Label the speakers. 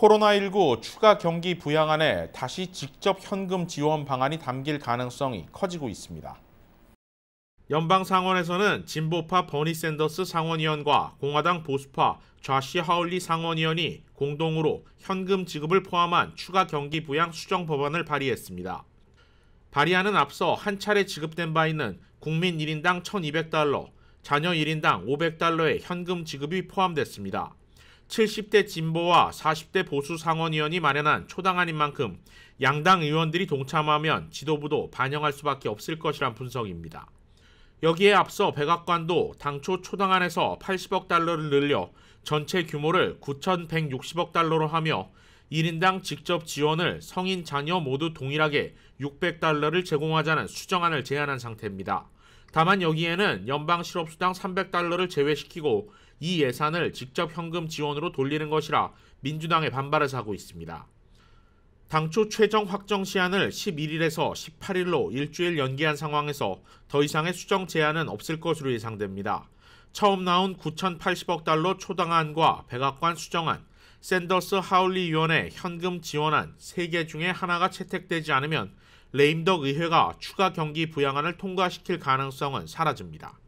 Speaker 1: 코로나19 추가 경기 부양안에 다시 직접 현금 지원 방안이 담길 가능성이 커지고 있습니다. 연방 상원에서는 진보파 버니 샌더스 상원의원과 공화당 보수파 좌시 하울리 상원의원이 공동으로 현금 지급을 포함한 추가 경기 부양 수정 법안을 발의했습니다. 발의안은 앞서 한 차례 지급된 바 있는 국민 1인당 1,200달러, 자녀 1인당 500달러의 현금 지급이 포함됐습니다. 70대 진보와 40대 보수 상원의원이 마련한 초당안인 만큼 양당 의원들이 동참하면 지도부도 반영할 수밖에 없을 것이란 분석입니다. 여기에 앞서 백악관도 당초 초당안에서 80억 달러를 늘려 전체 규모를 9,160억 달러로 하며 1인당 직접 지원을 성인 자녀 모두 동일하게 600달러를 제공하자는 수정안을 제안한 상태입니다. 다만 여기에는 연방 실업수당 300달러를 제외시키고 이 예산을 직접 현금 지원으로 돌리는 것이라 민주당의 반발을 사고 있습니다. 당초 최종 확정 시한을 11일에서 18일로 일주일 연기한 상황에서 더 이상의 수정 제한은 없을 것으로 예상됩니다. 처음 나온 9,080억 달러 초당안과 백악관 수정안, 샌더스 하울리 위원회 현금 지원안 3개 중에 하나가 채택되지 않으면 레임덕 의회가 추가 경기 부양안을 통과시킬 가능성은 사라집니다.